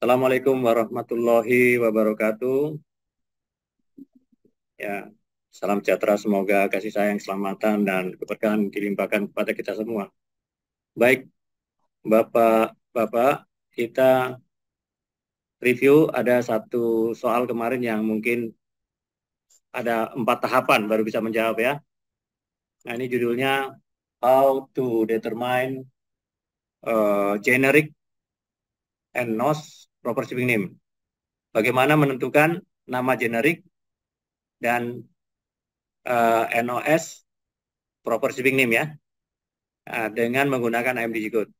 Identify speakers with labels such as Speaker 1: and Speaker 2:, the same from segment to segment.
Speaker 1: Assalamualaikum warahmatullahi wabarakatuh. Ya, salam sejahtera, semoga kasih sayang, selamatan, dan keberkahan dilimpahkan kepada kita semua. Baik, Bapak-Bapak, kita review ada satu soal kemarin yang mungkin ada empat tahapan baru bisa menjawab ya. Nah, ini judulnya How to Determine uh, Generic and NOS proper shipping name. Bagaimana menentukan nama generik dan uh, eh, NOS proper shipping name ya uh, dengan menggunakan IMDG code.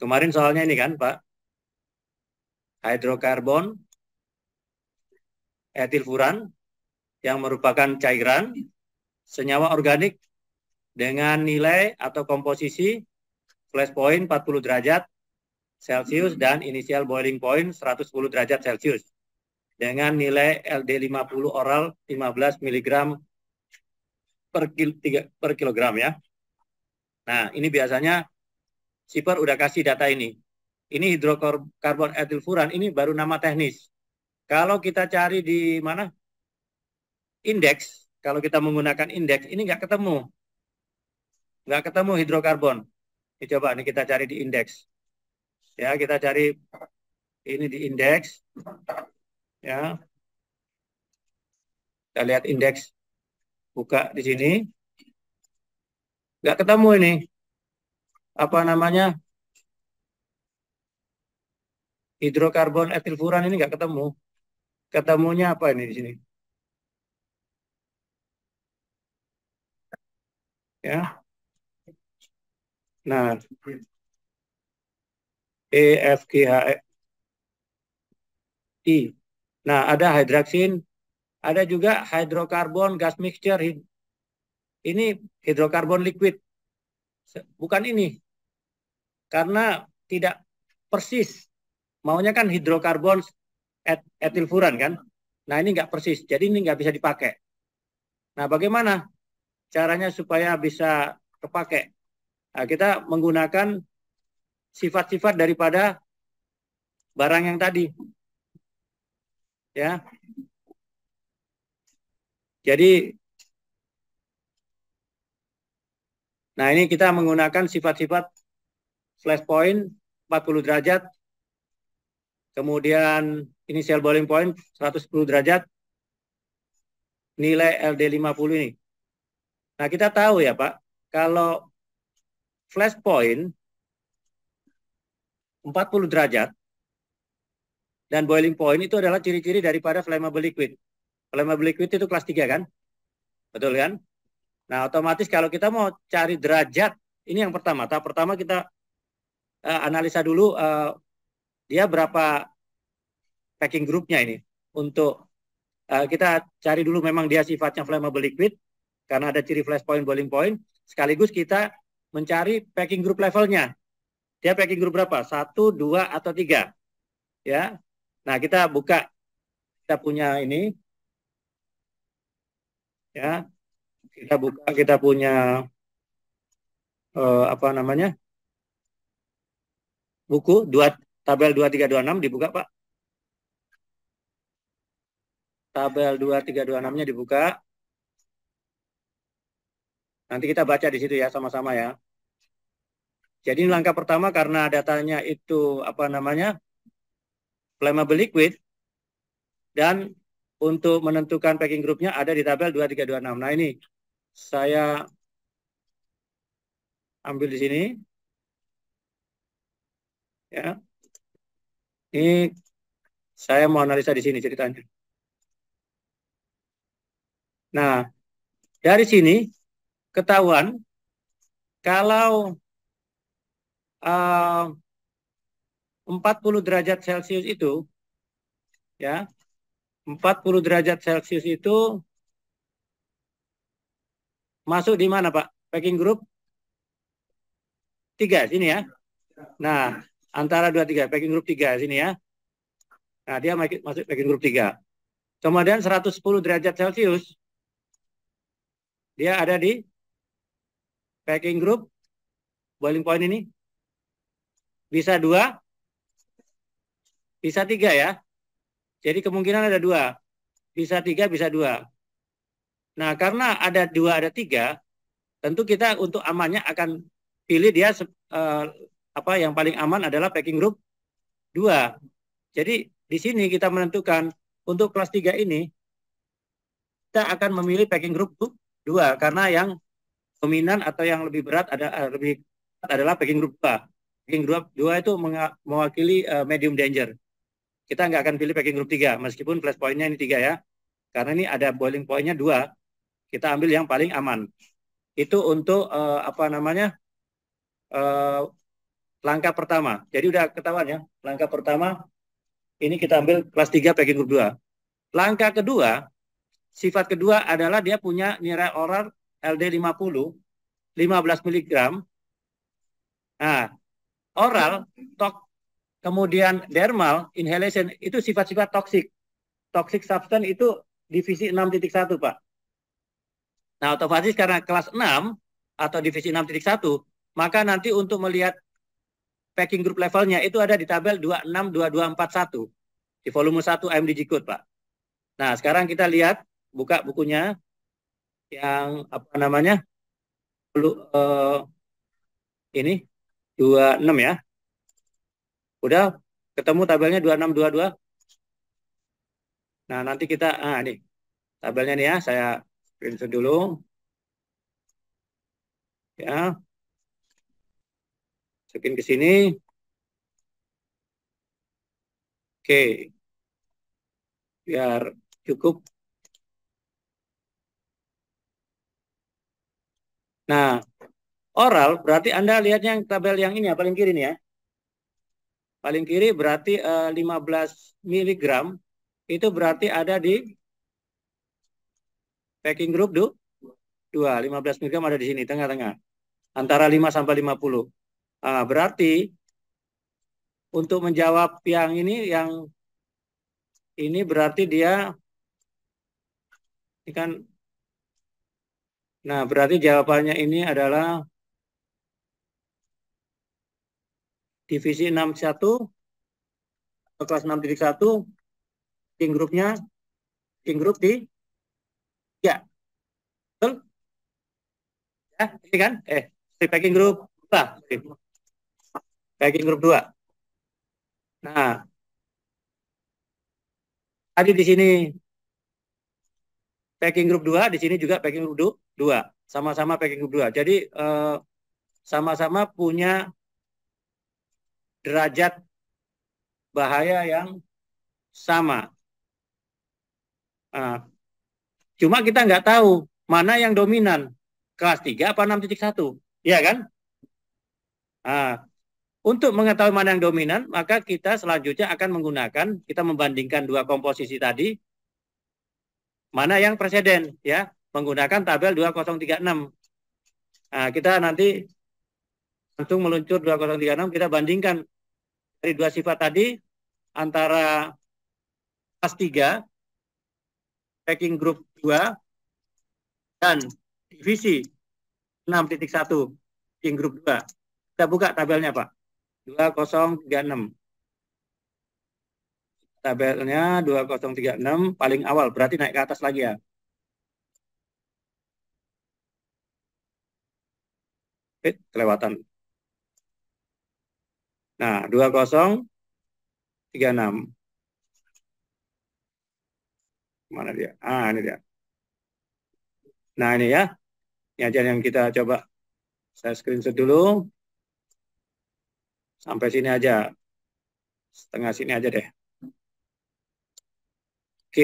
Speaker 1: Kemarin soalnya ini kan Pak hidrokarbon furan yang merupakan cairan senyawa organik dengan nilai atau komposisi flash point 40 derajat Celcius dan initial boiling point 110 derajat Celcius dengan nilai LD50 oral 15 mg per, kil, tiga, per kilogram ya. Nah, ini biasanya Siper udah kasih data ini. Ini hidrokarbon etil furan, ini baru nama teknis. Kalau kita cari di mana? Indeks, kalau kita menggunakan indeks, ini nggak ketemu. Nggak ketemu hidrokarbon. Ini coba, ini kita cari di indeks ya kita cari ini di indeks ya kita lihat indeks buka di sini nggak ketemu ini apa namanya hidrokarbon furan ini nggak ketemu ketemunya apa ini di sini ya nah E F F H e. I. Nah, ada hidroksin, ada juga hidrokarbon gas mixture. Ini hidrokarbon liquid. Bukan ini. Karena tidak persis. Maunya kan hidrokarbon et etilfuran kan? Nah, ini nggak persis. Jadi ini nggak bisa dipakai. Nah, bagaimana caranya supaya bisa terpakai? Nah, kita menggunakan sifat-sifat daripada barang yang tadi. Ya. Jadi Nah, ini kita menggunakan sifat-sifat flash point 40 derajat. Kemudian initial boiling point 110 derajat. Nilai LD50 ini. Nah, kita tahu ya, Pak, kalau flash point 40 derajat dan boiling point itu adalah ciri-ciri daripada flammable liquid. Flammable liquid itu kelas 3 kan? Betul kan? Nah, otomatis kalau kita mau cari derajat, ini yang pertama. Tahap pertama kita uh, analisa dulu uh, dia berapa packing groupnya ini untuk uh, kita cari dulu memang dia sifatnya flammable liquid karena ada ciri flash point boiling point sekaligus kita mencari packing group levelnya dia packing group berapa? Satu, dua, atau tiga. Ya. Nah, kita buka. Kita punya ini. Ya. Kita buka, kita punya uh, apa namanya? Buku dua tabel 2326 dibuka, Pak. Tabel 2326-nya dibuka. Nanti kita baca di situ ya sama-sama ya. Jadi langkah pertama karena datanya itu apa namanya flammable liquid dan untuk menentukan packing groupnya ada di tabel 2326. Nah ini saya ambil di sini. Ya. Ini saya mau analisa di sini ceritanya. Nah, dari sini ketahuan kalau Eh, uh, 40 derajat Celcius itu ya 40 derajat Celcius itu masuk di mana Pak? Packing group tiga sini ya. Nah, antara dua tiga packing group tiga sini ya. Nah, dia masuk packing group tiga. Kemudian 110 derajat Celcius dia ada di packing group boiling point ini bisa dua? Bisa tiga ya? Jadi kemungkinan ada dua. Bisa tiga, bisa dua. Nah, karena ada dua, ada tiga, tentu kita untuk amannya akan pilih dia uh, apa yang paling aman adalah packing group dua. Jadi di sini kita menentukan untuk kelas tiga ini kita akan memilih packing group dua karena yang dominan atau yang lebih berat ada eh, lebih adalah packing group dua. Packing group 2 itu mewakili uh, medium danger. Kita nggak akan pilih packing group 3, meskipun flash point-nya ini 3 ya. Karena ini ada boiling point-nya 2, kita ambil yang paling aman. Itu untuk uh, apa namanya uh, langkah pertama. Jadi udah ketahuan ya, langkah pertama ini kita ambil kelas 3 packing group 2. Langkah kedua, sifat kedua adalah dia punya nilai oral LD50, 15 mg. Nah, oral, tok, kemudian dermal, inhalation, itu sifat-sifat toksik. Toxic substance itu divisi 6.1, Pak. Nah, otomatis karena kelas 6 atau divisi 6.1, maka nanti untuk melihat packing group levelnya itu ada di tabel 262241 di volume 1 MDG code, Pak. Nah, sekarang kita lihat buka bukunya yang apa namanya? Eh, ini 26 ya. Udah ketemu tabelnya 2622. Nah, nanti kita ah nih. Tabelnya nih ya, saya print dulu. Ya. Masukin ke sini. Oke. Biar cukup. Nah, Oral berarti Anda lihatnya yang tabel yang ini ya, paling kiri nih ya. Paling kiri berarti uh, eh, 15 miligram itu berarti ada di packing group du? 2. 15 miligram ada di sini, tengah-tengah. Antara 5 sampai 50. Uh, ah, berarti untuk menjawab yang ini, yang ini berarti dia, ini kan, nah berarti jawabannya ini adalah divisi 61 kelas 6.1 king grupnya king grup di ya betul ya ini kan eh packing grup lah packing grup 2 nah tadi di sini packing grup 2, di sini juga packing grup 2, sama-sama packing grup 2. Jadi eh, sama-sama eh, sama -sama punya derajat bahaya yang sama. Nah, cuma kita nggak tahu mana yang dominan, kelas 3 apa 6.1, ya kan? Nah, untuk mengetahui mana yang dominan, maka kita selanjutnya akan menggunakan, kita membandingkan dua komposisi tadi, mana yang presiden, ya, menggunakan tabel 2036. Nah, kita nanti langsung meluncur 2036, kita bandingkan dari dua sifat tadi antara kelas 3, packing group 2, dan divisi 6.1, packing group 2. Kita buka tabelnya, Pak. 2036. Tabelnya 2036, paling awal. Berarti naik ke atas lagi ya. Eh, kelewatan. Nah, 2036. Mana dia? Ah, ini dia. Nah, ini ya. Ini aja yang kita coba. Saya screenshot dulu. Sampai sini aja. Setengah sini aja deh. Oke.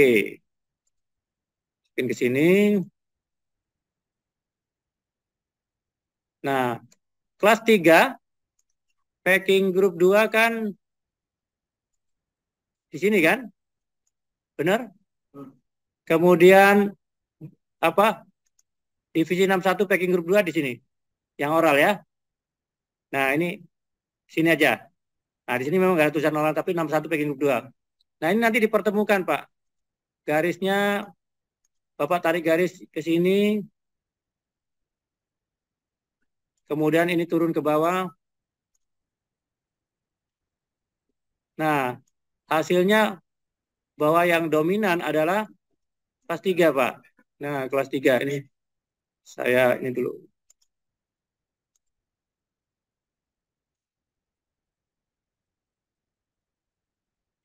Speaker 1: Mungkin ke sini. Nah, kelas 3 packing grup 2 kan di sini kan? Benar? Kemudian apa? Divisi 61 packing grup 2 di sini. Yang oral ya. Nah, ini sini aja. Nah, di sini memang enggak ada tulisan oral tapi 61 packing grup 2. Nah, ini nanti dipertemukan, Pak. Garisnya Bapak tarik garis ke sini. Kemudian ini turun ke bawah. Nah, hasilnya bahwa yang dominan adalah kelas 3, Pak. Nah, kelas 3 ini saya ini dulu.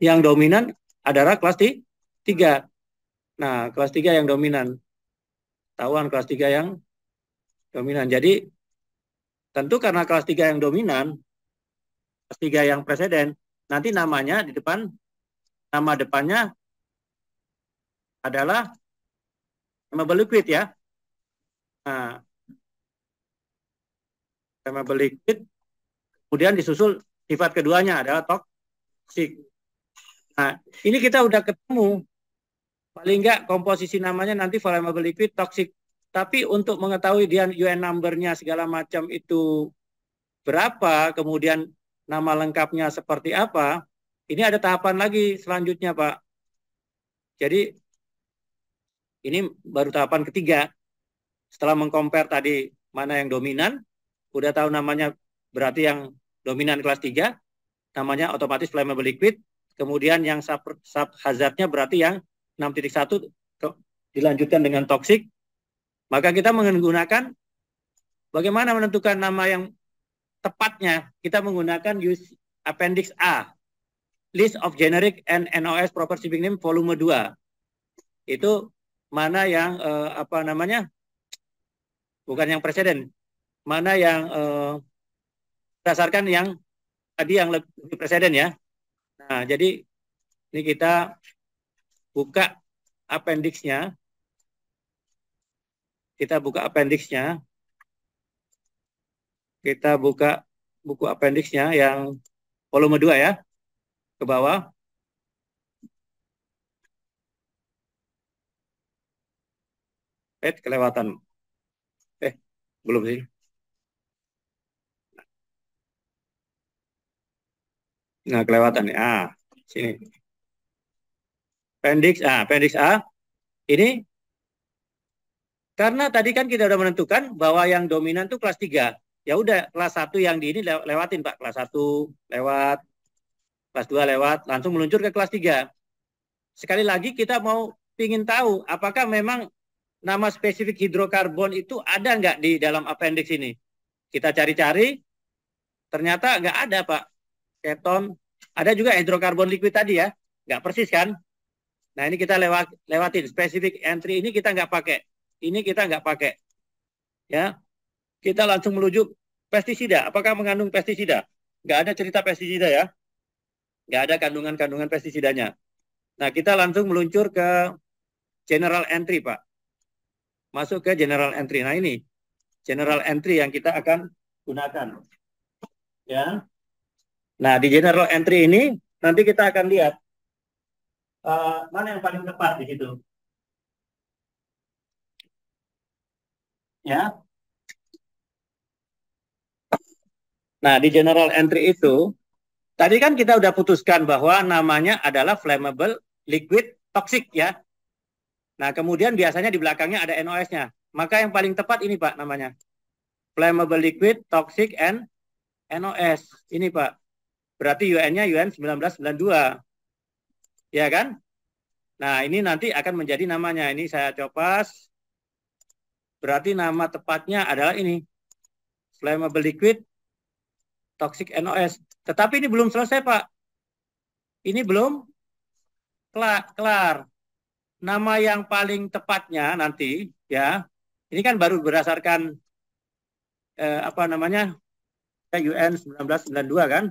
Speaker 1: Yang dominan adalah kelas 3. Nah, kelas 3 yang dominan. Tahuan kelas 3 yang dominan. Jadi, tentu karena kelas 3 yang dominan, kelas 3 yang presiden, nanti namanya di depan nama depannya adalah nama liquid ya. Nah, nama liquid kemudian disusul sifat keduanya adalah toxic Nah, ini kita udah ketemu paling nggak komposisi namanya nanti flammable liquid toxic. Tapi untuk mengetahui dia UN numbernya segala macam itu berapa, kemudian nama lengkapnya seperti apa, ini ada tahapan lagi selanjutnya Pak. Jadi ini baru tahapan ketiga. Setelah mengkompar tadi mana yang dominan, udah tahu namanya berarti yang dominan kelas 3, namanya otomatis flammable liquid. Kemudian yang sub, sub hazardnya berarti yang 6.1 dilanjutkan dengan toxic. Maka kita menggunakan bagaimana menentukan nama yang tepatnya kita menggunakan use appendix A list of generic and NOS proper shipping name volume 2 itu mana yang uh, apa namanya bukan yang presiden mana yang uh, berdasarkan yang tadi yang lebih presiden ya nah jadi ini kita buka appendixnya kita buka appendixnya kita buka buku appendixnya yang volume 2 ya. Ke bawah. Eh, kelewatan. Eh, belum sih. Nah, kelewatan ya. Ah, sini. Appendix A, ah, appendix A. Ini karena tadi kan kita sudah menentukan bahwa yang dominan itu kelas 3 ya udah kelas satu yang di ini lewatin Pak, kelas satu lewat, kelas dua lewat, langsung meluncur ke kelas tiga Sekali lagi kita mau ingin tahu apakah memang nama spesifik hidrokarbon itu ada nggak di dalam appendix ini. Kita cari-cari, ternyata nggak ada Pak. Keton, ada juga hidrokarbon liquid tadi ya, nggak persis kan? Nah ini kita lewat, lewatin, spesifik entry ini kita nggak pakai. Ini kita nggak pakai. Ya, kita langsung menuju pestisida. Apakah mengandung pestisida? Nggak ada cerita pestisida ya. Nggak ada kandungan-kandungan pestisidanya. Nah, kita langsung meluncur ke general entry, Pak. Masuk ke general entry. Nah, ini general entry yang kita akan gunakan. Ya. Nah, di general entry ini nanti kita akan lihat uh, mana yang paling tepat di situ. Ya, Nah, di general entry itu tadi kan kita udah putuskan bahwa namanya adalah flammable liquid toxic ya. Nah, kemudian biasanya di belakangnya ada NOS-nya. Maka yang paling tepat ini, Pak, namanya. Flammable liquid toxic and NOS. Ini, Pak. Berarti UN-nya UN 1992. Ya kan? Nah, ini nanti akan menjadi namanya. Ini saya copas. Berarti nama tepatnya adalah ini. Flammable liquid toxic Nos, Tetapi ini belum selesai, Pak. Ini belum kelar. Nama yang paling tepatnya nanti, ya, ini kan baru berdasarkan eh, apa namanya UN 1992 kan.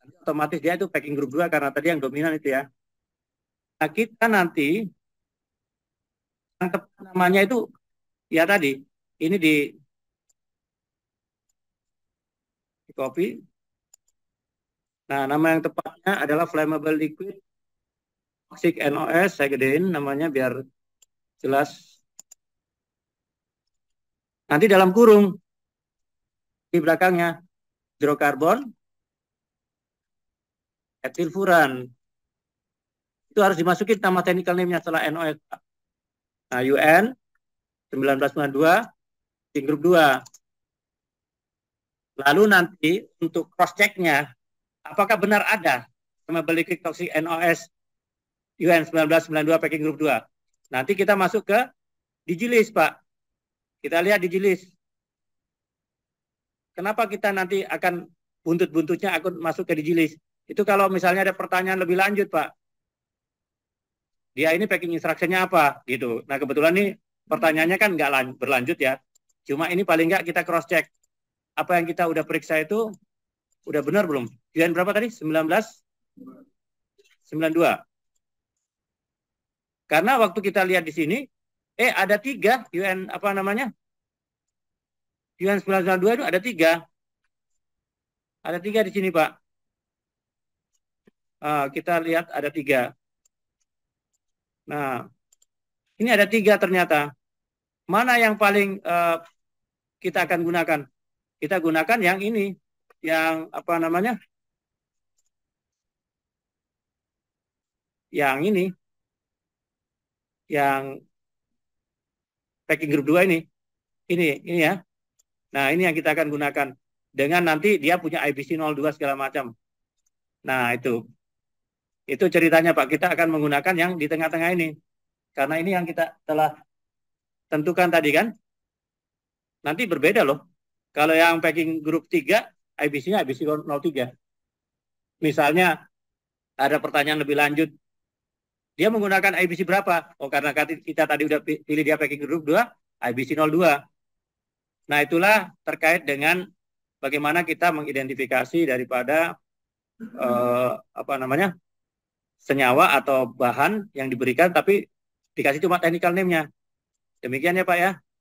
Speaker 1: Nanti otomatis dia itu packing grup dua karena tadi yang dominan itu ya. Nah, kita nanti yang tepat namanya itu ya tadi ini di copy. Nah, nama yang tepatnya adalah flammable liquid toxic NOS. Saya gedein namanya biar jelas. Nanti dalam kurung di belakangnya hidrokarbon etilfuran. Itu harus dimasukin nama technical name-nya setelah NOS. Nah, UN 1992 di grup 2. Lalu nanti untuk cross checknya, apakah benar ada sama klik toxic NOS UN 1992 packing group 2? Nanti kita masuk ke digilis, Pak. Kita lihat digilis. Kenapa kita nanti akan buntut-buntutnya akun masuk ke digilis? Itu kalau misalnya ada pertanyaan lebih lanjut, Pak. Dia ini packing instruction-nya apa? Gitu. Nah, kebetulan nih pertanyaannya kan nggak berlanjut ya. Cuma ini paling nggak kita cross-check apa yang kita udah periksa itu udah benar belum? Pilihan berapa tadi? 19 92. Karena waktu kita lihat di sini eh ada tiga UN apa namanya? UN 92 itu ada tiga. Ada tiga di sini, Pak. Uh, kita lihat ada tiga. Nah, ini ada tiga ternyata. Mana yang paling uh, kita akan gunakan? Kita gunakan yang ini, yang apa namanya? Yang ini, yang packing group 2 ini. Ini, ini ya. Nah, ini yang kita akan gunakan. Dengan nanti dia punya IBC 02 segala macam. Nah, itu. Itu ceritanya Pak. Kita akan menggunakan yang di tengah-tengah ini. Karena ini yang kita telah tentukan tadi kan. Nanti berbeda loh. Kalau yang packing grup 3, IBC-nya IBC 03. Misalnya ada pertanyaan lebih lanjut, dia menggunakan IBC berapa? Oh karena kita tadi udah pilih dia packing grup 2, IBC 02. Nah itulah terkait dengan bagaimana kita mengidentifikasi daripada eh, apa namanya senyawa atau bahan yang diberikan tapi dikasih cuma technical name-nya. Demikian ya Pak ya.